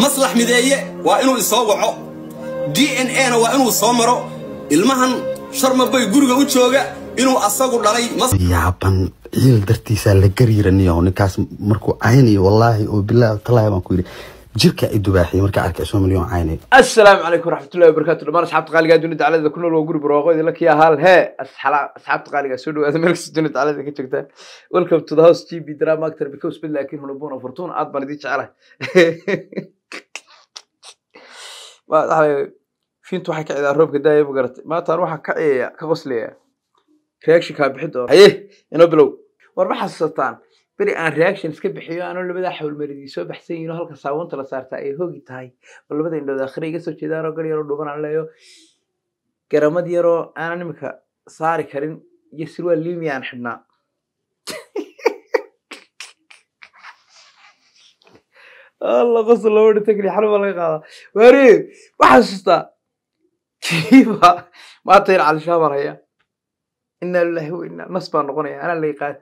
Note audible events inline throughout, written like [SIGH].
maslax mideeye waa inuu isoo waco d n a na waa inuu soo maro ilmahan sharmabay guriga u jooga inuu asagu dhalay yaaban ciil dartiisaa la gariiraniyo ninkaas markuu caynayo wallaahi oo bilaah talaahi baan ku yidhi jirka i dubaaxiyey markaa arkay isoo milyan assalaamu calaykum waraxmatullahi wabarakatu dhammaan asxaabta qaaligaa dunida calada ku nool waa guri barwaaqoyda la kiya haal asxaabta qaaligaa soo dhawaada meel kasta dunida calada ka joogtaan welcome to the house g b drama actor because bid laakiin hunabuna fortuna aad baan idin jecelahay [LAUGHS] fintu waxay kaciydaa roobka daaya ma garatay maanta an waxaan ka qosliyaya reaction kaa doona haye inoo bilow war ma xasuusataan beri aan reactions iska bixiyo aanoo labada xawlmaridii soo baxsan yihin halka saabunta la saartaa ay hoogi tahay oo labada indhood akhira iga jeedaanoo gal yaroo dhuban aan leeyo garamad yaroo aanan imika saari karin iyo silwaal liimi aan xidhnaa [LAUGHS] alla qosol loo wada tagli laga qaadaa waare waxaan xasuustaa kiiba maanta in calishaa baan hayaa lillahi wa inaa nas baan noqonaya anaa lay qaat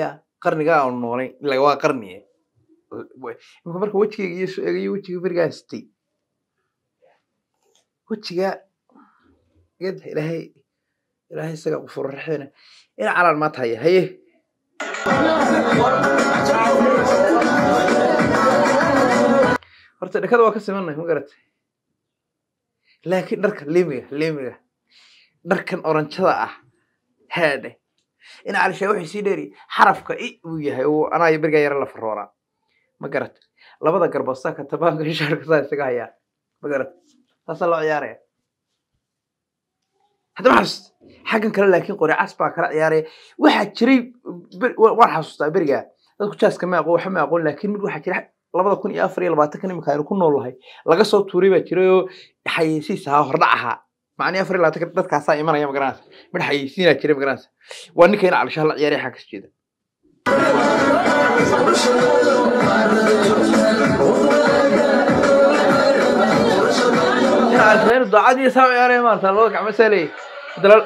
ya qarnigaa aanu noolay ilaa waa qarniye marka wejigayga yesu eegayo wejiga berigaa hastay wejigaa ged ilaahay ilaahay isagaa qufurraxeena ina calaan maanta haya haye horta dhakada waa ka simanay ma garatay laakiin dharka limiga limiga dharkan oranjada ah haadhe in alshawaxi sii dheeri xarafka i uu yahay anaa berigaa yara la faroonaa ma garat labada garbasaka tabaanka shaarka saa isaga hayaa ma garat saasaa loo ciyaaraya haddama xasuusta xaggan kale laakiin qori cas kala ciyaaraya waxaa jiray waan xasuustaa berigaa dadku jaaska ma aqoon waxa ma aqoon laakiin mid waxaa jira labada kun iyo afar iyo labaatankan imika aynu ku nool lahay laga soo tuuray baa jiray oo xayeysiis ahaa hordhac ahaa macnii afar laatan ka dadkaasaa imanaya magaranaysa midhax ayeysiinaa jira magaranaysa waa ninkayna calshahalla ciyaaraya xaa kas jeeda daacadii saa ciyaaraya maanta laba gacmo saa leeyahy haddana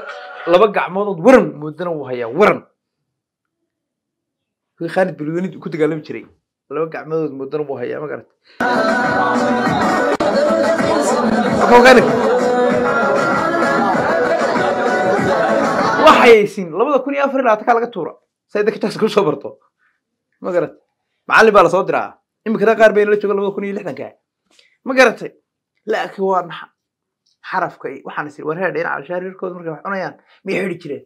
laba gacmoodood waran moodana wuu hayaa waran kii khaalid bilwenid ku dagaalami jiray laba gacmoodood moodana wuu hayaa ma garata hayaysiin labada kun iyo afar iyo labaatanka laga tuura say dadka tax kusoo barto ma garatay macallin baa lasoo diraa iminka qaar bayna la jooga labada kun iyo lixdanka ma garatay laakiin waa maxa xarafka waxaan is wareer dheer cabdishaar markay wax cunayaan miyay xidhi jireen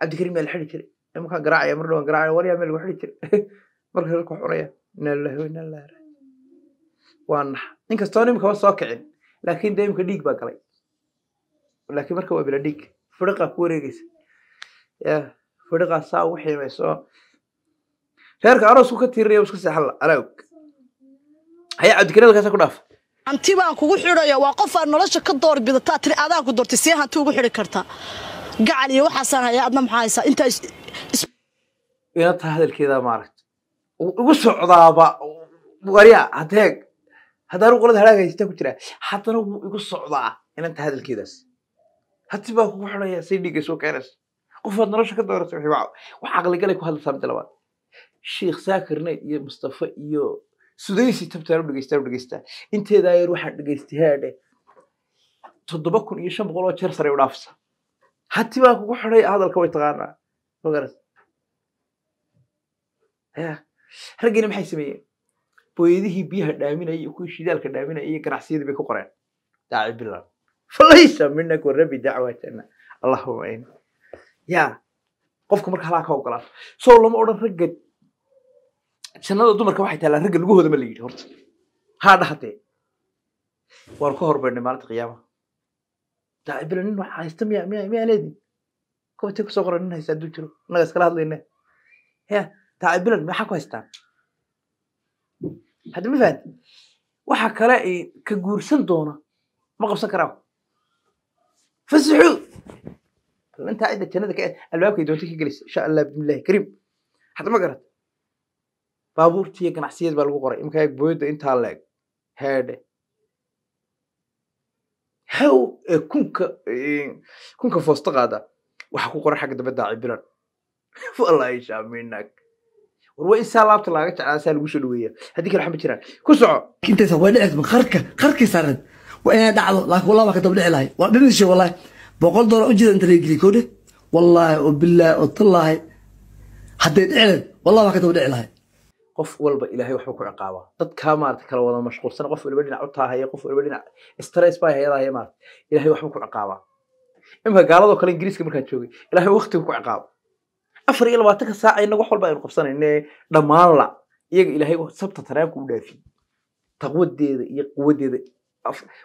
cabdikarim yaa la xidhi jiray nimankaa garaacaya mar dhawaan garaacaya waryaa meel lagu xidhi jiray [LAUGHS] markay reerka wax cunayaan inaa lillahi waa naxa nin kastoo nimika soo kicin laakiin dee imika dhiig baa galay laakiin marka waa bila dhiig firiqaa ku wareegaysa ya fadhiqaa saa ugu xiimayso reerka aroosku ka tirinaya iska seexan anaag haya cabdikariimkaasa ku dhaaf hanti baan kugu xidhaya waa qofaad nolosha ka door bidataa tiri adaa ku doortay see hanti ugu xidhi kartaa gacal iyo waxaasaan hayaa adna maxaa haysaa intaa inata hadalkeeda maaragta ugu socdaaba warya hadeeg haddaanu qolada haraag haystaa ku jiraa haddana wuu igu socdaa inanta hadalkeedaas hanti baan kugu xidhaya say dhiiga soo keenaysa qofaad nolosha ka dooratay wxiba wax caqligalay ku hadlaysaa midda labaad sheikh saakirne iyo mustafa iyo sudaysi tabtaan u dhegeystaan u dhegeystaa inteedaa yeer waxaan dhegeystay toddoba kun iyo shan boqol oo jeer saray u dhaafsa hati baa kugu xidhay hadalka way taqaanaa magaras ya raggiina maxay sameeyeen booyadihii biyaha dhaaminaya iyo kuwii shidaalka dhaaminaya iyo ganacsiyadii bay ku qoreen daaci falaysa minaka warabi dacwaatana allahuma in ya qofka marka halaa ka ogolaata so lama odran ragga jannada dumarka waxay taalaa ragga lugahooda ma la yidhi horta haa dhahatee waanu ka hormarnay maalinta qiyaamaha daaibila nin wax haysta miya miya miyaa leedin kobatee kusoo qora nin haysta hadduu jiro innaga iskala hadlayna ya daacibilan maxaa ku haystaan hadda ma fahanti waxa kale ka guursan doona ma qabsan karaa fasixu intaa cidda jannada ka albaabkay doonta ka gelaysa insha allah bismillahi kariim had ma garat baabuurtiiyo ganacsiyad baa lagu qoray imkaa eeg intaa la eg heedhe hew kunka kunka foosta qaada waxa ku qoran xagga dabaddaa cibilan wallahi shaaminak war waa in saa laabta laaga jeclaa saa lagu soo dhaweeya haddii kale waxa ma jiraan ku soco intaysa waa dhicid qarka qarkii saareed waa inay dhacdo laakiin wallaa waa ka daba dhici lahay waa dhimishe wallaahi boqol dolar ujeeda inta reegeliy wallaahi oo bilaahi oo tallaahi hadday dhici lahayd waa ka daba lahay qof walba ilaahay waxbuu ku ciqaabaa dadkaa maarata kala wada mashquulsan qof walba dhinac u taahaya qof walba dhinac stress baa hayadahaya maarata ilaahay waxbuu ku ciqaabaa imika gaaladoo kale ingiriiska markaan joogay ilaahay waktigu ku ciqaabo afar iyo labaatanka saaca inaga wax walba aynu qabsanayne dhammaan iyaga ilaahay sabta tanaanku u dhaafiyey taqwadeeda iyo quwadeeda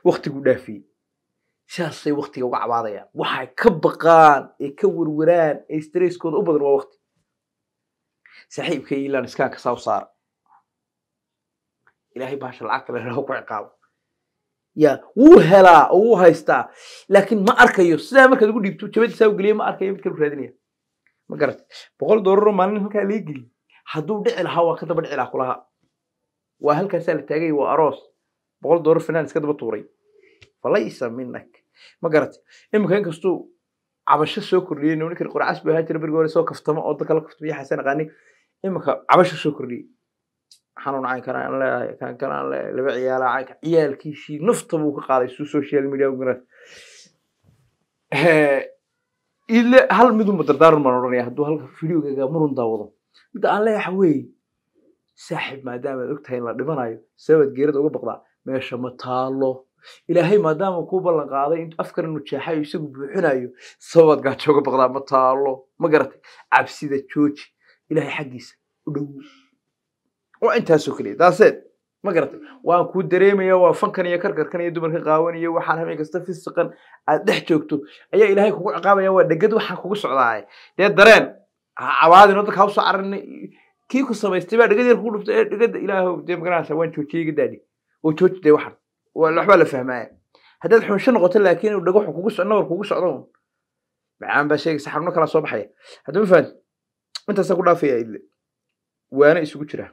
waktigu dhaafiyey sidaasay waktiga uga cabaadayaan waxay ka baqaan ee ka werweraan ee streskooda u badan waa wakti saaxiibka ilan iskaanka saa u saara ilahay baasha lacagta lalaho ku ciqaabo ya wuu helaa oo wuu haystaa laakiin ma arkayo sidaa markaad ugu dhiibto jabadiisaa u geliya ma arkayo mid raadinaya ma garata boqol doolaro maalin halkaa laga geliy hadduu dhici lahaa waa ka daba dhici lahaa kulahaa waa halkaasaa la taagay waa aroos boqol doolar finaan iska daba tuuray falaysa minak ma garata iminka inkastuu cabasho soo kordhiyey ninkii qurcas buu ahaan jira bergi hore soo kaftamo oo dadka la kaftamo iyo xasan aqaani cabasho soo kordhiyey xanuun cayn kana aan leeyahay kan kana aan laba ciyaala caynka ciyaalkiisii nafta buu ka qaaday suu social media u ile hal midunba dardaarun baan odhanaya hadduu halka videogayga murun daawado midda aan leeyahay weeye saaxib maadaamaad og in la dhimanayo sababaad geerada uga baqdaa meesha ma taalo ilaahay maadaama kuu ballan qaaday in afkar inu isagu buuxinayo sababaad gaajooga baqdaa ma taalo ma garatay cabsida jooji ilaahay xaggiisa u dhowo waa intaasoo keliya daaseed ma garatay waan kuu dareemaya waa fankan iyo karkarkan iyo dumarka qaawanaya waxaan hameen kasta fisiqan aad dhex joogto ayaa ilaahay kugu ciqaabaya waa dhegad waxaa kugu socdaay dee dareen ha cabaadino dadka usoo cararin kii ku samaystay baa dhegad yar kugu dhuftay dhegada ilaahow dee magaranaasa waan joojiyey gadaadhi oo jooji dee waxan waxbaa la fahmaaya haddaad xunsho noqoto laakiin u dhagaxu kugu so nawar kugu socdo un macaan baa sheegaysa xaruno kalaa soo baxaya hadda ma fahanti intaasaan ku dhaafaya idle waana isugu jira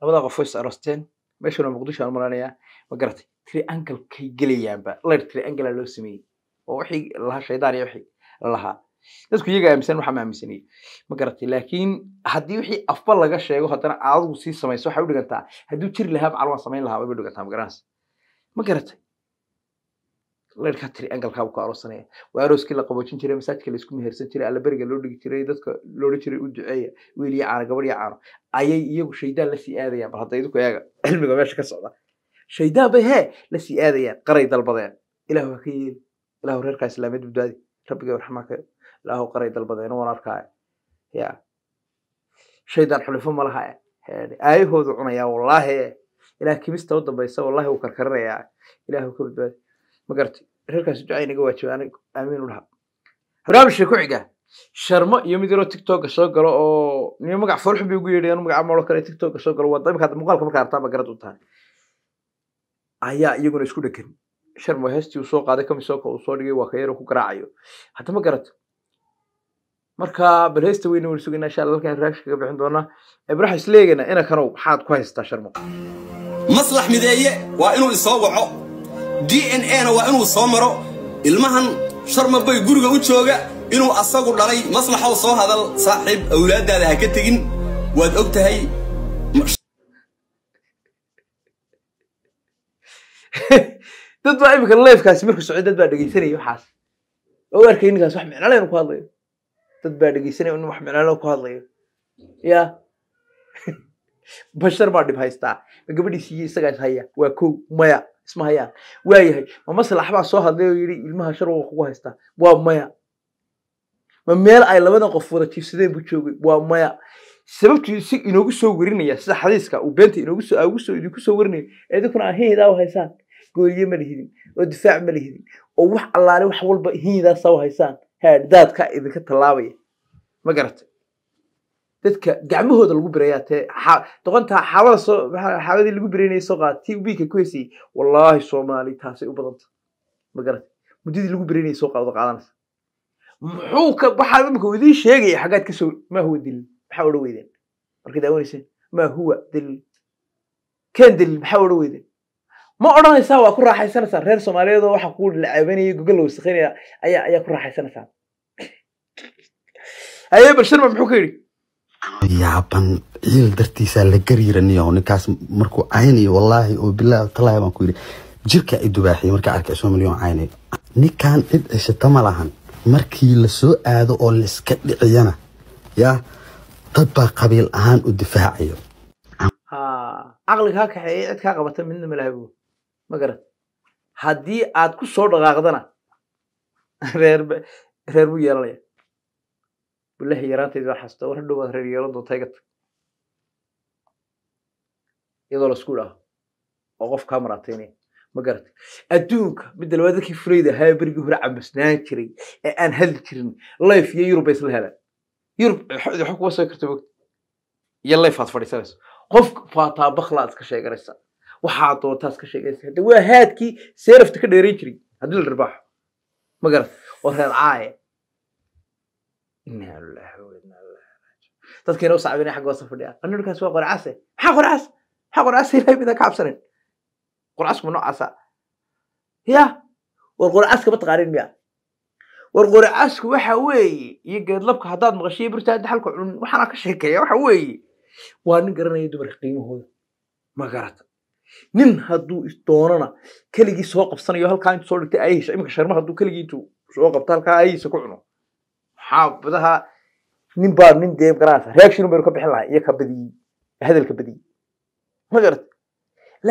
labadaa qof way is aroosteen meeshana muqdisho aan maranayaa ma garatay triangle kay gelayaanba ler triangle loo sameeyey oo wixii lahaa shaydaan iyo wixii lahaa dadku iyaga aaminsan waxaa maaminsanayay ma garatay laakiin haddii wixii afba laga sheego haddana aadagu sii samayso waxay u dhigantaa hadduu jiri lahaa macal samayn lahaa wayba dhigantaa magaranaysa ma garatay leerkaa tiri angalkaabu ku aroosanaya waa arooskii la qaboojin jiray masaajidka laisku mehersan jiray alla loo dhigi jiray dadka loodhan jiray u duceeya wiil iyo caano gabadh iyo caano ayay iyagu shaydaan lasii aadayaan bal hadda idinku eega cilmiga meesha ka socda shaydaan bay hee lasii aadayaan qaray dalbadeen ilah waa ka yeeli ilahu reerkaa islaamiyeed badbaadi rabbiga raxmaanka ilaahu qaray dalbadeena waan arkaaya ya shaydan xulifo malaha aayahoodu cunayaa wallaahi ilaah kimista u dambaysa wallahi wuu karkarinayaa ilaahu ka badbaadi ma garti reerkaasi ducaa inaga waajiba anig aamiin u barnaamijka ku xiga sharmo iyo mid yaroo tictokga soo galo oo nima magac foolxun bay ugu yeedhayan magaca moolo kale tictokga soo galo waa imika muuqaalka markaa artaaba garad u tahay ayaa iyaguna isku dhegan sharmo heestii uu soo qaaday kamisoka uu soo dhigay waa ka yaro ku garaacayo hadda ma garato marka bal heesta weyna waan sugayna insha allah halkan reaction kaga bixin doonaa ibrax isleegana ina kanow maxaad ku haystaa sharmo maslax mideeye waa inuu isoo waco d n a na waa inuu soo maro ilmahan sharma bay guriga u jooga inuu asagu dhalay maslaxow soo hadal saaxiib awlaaddaada ha ka tegin waad og tahay dad baa imika lifkaasi markuu socday dad baa dhegeysanaya waxaas oo arkay ninkaas wax micnole inu ku hadlayo dad baa dhegeysanaya inu wax micnole ku hadlayo ya [LAUGHS] bashar baa dhib haystaa ma gabadhiisi iyo isagaa is haya waa kow maya isma hayaan waa ma maslax baa soo hadlay oo yidhi ilmaha shar kugu haystaa waa maya ma meel ay labadan qof wada tiibsadeen buu joogay waa maya sababtuu si inoogu soo werinaya sida xadiiska uu beenta inoogu soo idinku soo werinaya idinkuna aan u haysaan gooriye ma lihidin oo difaac ma lihidin oo wax allaale wax walba hiidaa saw haysaan daadka idinka tallaabaya ma garata dadka gacmahooda lagu birayaa tee doqontaa xaabada soo xaabadii lagu biranayay soo qaata tii wiilka ku heysayay wallaahi soomaali taasay u badanta ma garata muddadii lagu biranayay soo qaada qaadanaysa muxuu ka waxaa imika uu sheegaya xaggaad kasoo maa huwa dilil maxaa odhan weydeen marka daawanaysa maa huwa dilil keen dilil maxaa odhan weydeen ma odhanaysaa waa ku raaxaysanaysaa reer soomaaliyeedoo waxa ku lacabanaya gogol wasakhaynaya ayaa ayaa ku raaxaysanaysaa haye balsharma muxuu ka yidhi yaaban ciil dartiisaa la gariiraniyo ninkaas markuu caynayo wallaahi oo bilaahi talaahi baan ku yidhi jirka ay dubaaxiyay markaa arkay soo milyan ninkan cid ceshata ma lahan markii lasoo aado oo laiska dhiciyana yaa dad baa qabiil ahaan u difaacayo caqligaa kaxeeye cid kaa qabata midna malahabu magara haddii aad ku soo dhaqaaqdana reer buu yeelanaya bilahi yaraanteedi baa xastaa war hadhow baad reer yeelan doontaa iga tag iyadoo laisku idhaaho oo qof kaa maraataynaya magarata adduunka midda labaad dadkii furayd ahaa berigii hore cabasnaan jiray ee aan hadli jirin life iyo yurub bay isla helaan yurub waxa kuga soo karta mogta iyo life aad fadhiisanayso qofka faataa baklaaad iska sheeganaysaa waxaa dootaas ka sheegaysa hade ka dheeran jiray haddii la dharbaaxo magar oo ka cabsanin war qorcaska waxa weeye iyo geedlabka haddaad maqashiyo birta halka cunin waxaana ka sheekeeya waxa weeye waa nin garanaya dumarka qiimahooda ma garata nin haduu isdoonana keligii soo qabsanayo halkaa intuu soo dhigtay ayahiisa iminka sharma hadduu keligii intuu soo qabto halkaa ayahiisa ku cuno maxaa badaha nin baa nin dee garanaysa reaction baynu ka bixin lahay iyo ka badiyey hadalka badiyey ma garat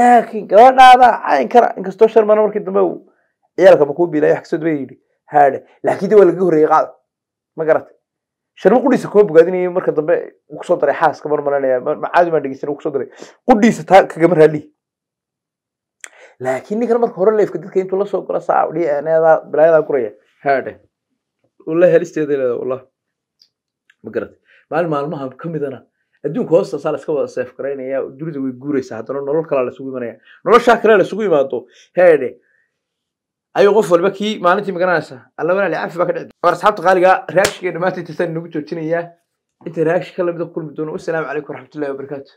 laakiin gabadhaada cayinkana inkastoo sharmana markii dambe uu ciyaalka makuubiilay wax kasoo daba yidhi haadhe laakiin de waa laga horreeyey qaada ma garatay sharmo qudhiisa kuma bogaadinaya marka dambe uu kusoo daray xaaska mar malanaya caadi maan dhegeysan uu kusoo daray qudhiisa taa kagama raalihi laakiin ninkan marka hore leefka dadka intuu lasoo galo saa d n da balaayadaa guraya haadhe ula helisteeda leeda ula magarata maalin maalmaha kamidana adduunka hoosta saa laska wada seef dunida way guuraysaa haddana nolol kalaa lasugu imanaya noloshaa kale lasugu imaado heedhe ayuu qof walba kii maalintii magaranaysa alla walaali baa ka dhici war asxaabta qaaligaa reakshiga dhammaantii tirsan inagu joojinayaa inta reakshi ka lamida ah kulmi doono wasalaamu calaykum waraxmatullahi wabarakaatu